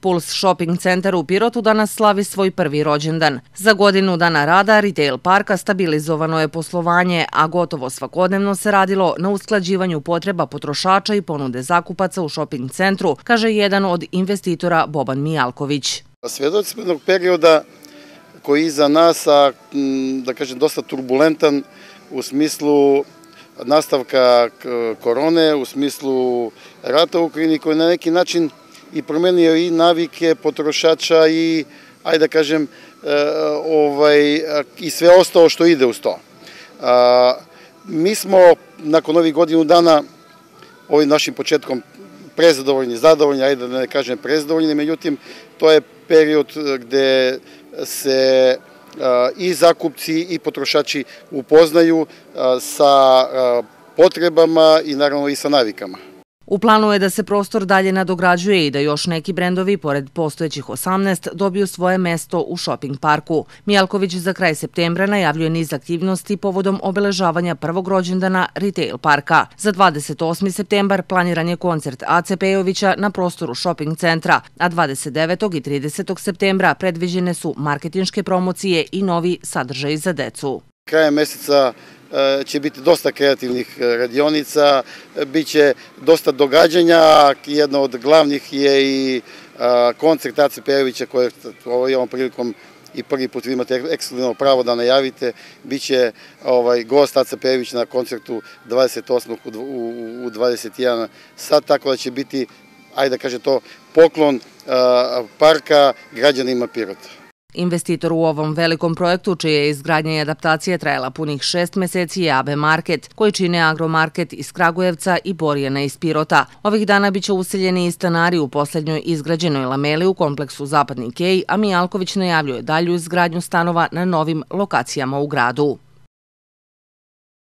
Puls Shopping centar u Pirotu danas slavi svoj prvi rođendan. Za godinu dana rada retail parka stabilizovano je poslovanje, a gotovo svakodnevno se radilo na usklađivanju potreba potrošača i ponude zakupaca u shopping centru, kaže jedan od investitora Boban Mijalković. Svjedoci smo jednog perioda koji je iza nas, a, mm, da kažem, dosta turbulentan u smislu nastavka korone, u smislu rata u Ukrajini koji na neki način i promenio i navike potrošača i, ajde da kažem, e, ovaj, i sve ostalo što ide uz to. Mi smo nakon ovih godinu dana ovim našim početkom prezadovoljni, zadovoljni, ajde da ne kažem prezadovoljni, međutim, to je period gde se i zakupci i potrošači upoznaju sa potrebama i naravno i sa navikama. U planu je da se prostor dalje nadograđuje i da još neki brendovi, pored postojećih 18, dobiju svoje mesto u shopping parku. Mijalković za kraj septembra najavljuje niz aktivnosti povodom obeležavanja prvog rođendana Retail parka. Za 28. septembar planiran je koncert AC Pejovića na prostoru shopping centra, a 29. i 30. septembra predviđene su marketinške promocije i novi sadržaj za decu. Krajem meseca Eh, će biti dosta kreativnih eh, radionica, eh, bit će dosta događanja, jedno od glavnih je i koncert Ace Pejovića koje ovom prilikom i prvi put vi imate ekskluzivno pravo da najavite, bit će ovaj, gost Aca Pejević na koncertu 28. u, 21. sat, tako da će biti, ajde da kaže to, poklon parka građanima Pirota. Investitor u ovom velikom projektu, čije je izgradnja i adaptacija trajala punih šest meseci, je AB Market, koji čine Agromarket iz Kragujevca i Borjana iz Pirota. Ovih dana biće useljeni i stanari u posljednjoj izgrađenoj lameli u kompleksu Zapadni Kej, a Mijalković najavljuje dalju izgradnju stanova na novim lokacijama u gradu.